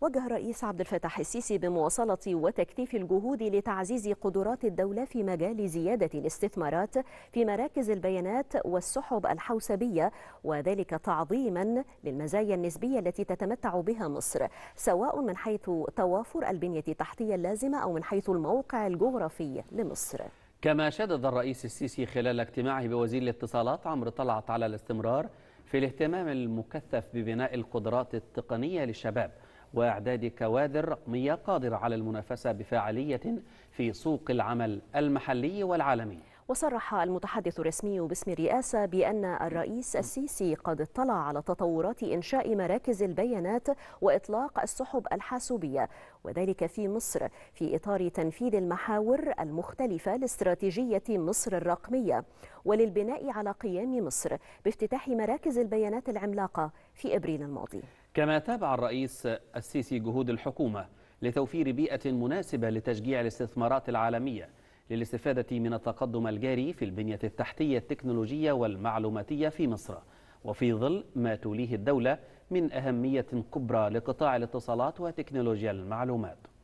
وجه الرئيس عبد الفتاح السيسي بمواصلة وتكثيف الجهود لتعزيز قدرات الدولة في مجال زيادة الاستثمارات في مراكز البيانات والسحب الحوسبية وذلك تعظيما للمزايا النسبية التي تتمتع بها مصر سواء من حيث توافر البنية التحتية اللازمة أو من حيث الموقع الجغرافي لمصر كما شدد الرئيس السيسي خلال اجتماعه بوزير الاتصالات عمرو طلعت على الاستمرار في الاهتمام المكثف ببناء القدرات التقنية للشباب وإعداد كوادر رقمية قادرة على المنافسة بفاعلية في سوق العمل المحلي والعالمي وصرح المتحدث الرسمي باسم الرئاسة بأن الرئيس السيسي قد اطلع على تطورات إنشاء مراكز البيانات وإطلاق السحب الحاسوبية وذلك في مصر في إطار تنفيذ المحاور المختلفة لاستراتيجية مصر الرقمية وللبناء على قيام مصر بافتتاح مراكز البيانات العملاقة في إبريل الماضي كما تابع الرئيس السيسي جهود الحكومة لتوفير بيئة مناسبة لتشجيع الاستثمارات العالمية للاستفادة من التقدم الجاري في البنية التحتية التكنولوجية والمعلوماتية في مصر وفي ظل ما توليه الدولة من أهمية كبرى لقطاع الاتصالات وتكنولوجيا المعلومات